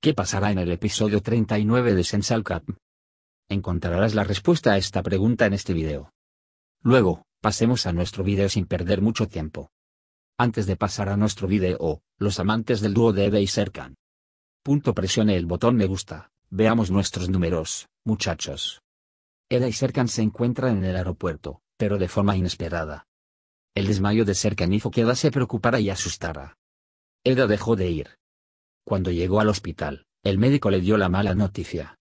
¿Qué pasará en el episodio 39 de Sensal Cap? Encontrarás la respuesta a esta pregunta en este video. Luego, pasemos a nuestro video sin perder mucho tiempo. Antes de pasar a nuestro video, los amantes del dúo de Eda y Serkan. Punto presione el botón me gusta, veamos nuestros números, muchachos. Eda y Serkan se encuentran en el aeropuerto, pero de forma inesperada. El desmayo de Serkan hizo que Eda se preocupara y asustara. Eda dejó de ir, cuando llegó al hospital, el médico le dio la mala noticia.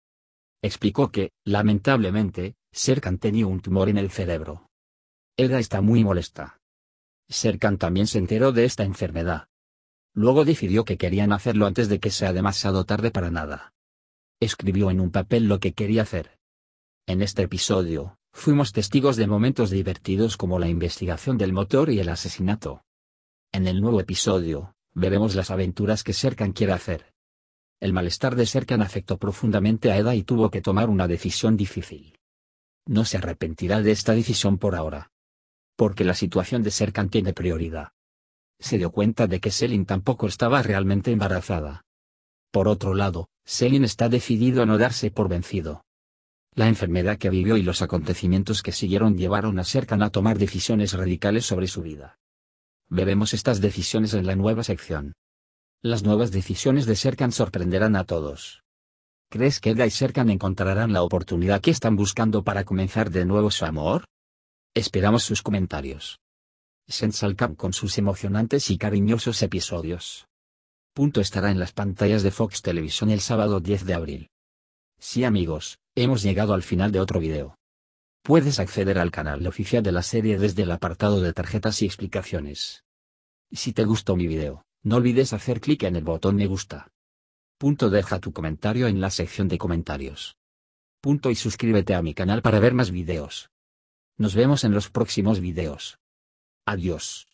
Explicó que, lamentablemente, Serkan tenía un tumor en el cerebro. Elga está muy molesta. Serkan también se enteró de esta enfermedad. Luego decidió que querían hacerlo antes de que sea demasiado tarde para nada. Escribió en un papel lo que quería hacer. En este episodio, fuimos testigos de momentos divertidos como la investigación del motor y el asesinato. En el nuevo episodio, veremos las aventuras que Serkan quiere hacer. El malestar de Serkan afectó profundamente a Eda y tuvo que tomar una decisión difícil. No se arrepentirá de esta decisión por ahora. Porque la situación de Serkan tiene prioridad. Se dio cuenta de que Selin tampoco estaba realmente embarazada. Por otro lado, Selin está decidido a no darse por vencido. La enfermedad que vivió y los acontecimientos que siguieron llevaron a Serkan a tomar decisiones radicales sobre su vida. Bebemos estas decisiones en la nueva sección. Las nuevas decisiones de Serkan sorprenderán a todos. ¿Crees que Edda y Serkan encontrarán la oportunidad que están buscando para comenzar de nuevo su amor? Esperamos sus comentarios. Sensalcam con sus emocionantes y cariñosos episodios. Punto estará en las pantallas de Fox Televisión el sábado 10 de abril. Sí amigos, hemos llegado al final de otro video. Puedes acceder al canal oficial de la serie desde el apartado de tarjetas y explicaciones. Si te gustó mi video, no olvides hacer clic en el botón me gusta. Punto deja tu comentario en la sección de comentarios. Punto y suscríbete a mi canal para ver más videos. Nos vemos en los próximos videos. Adiós.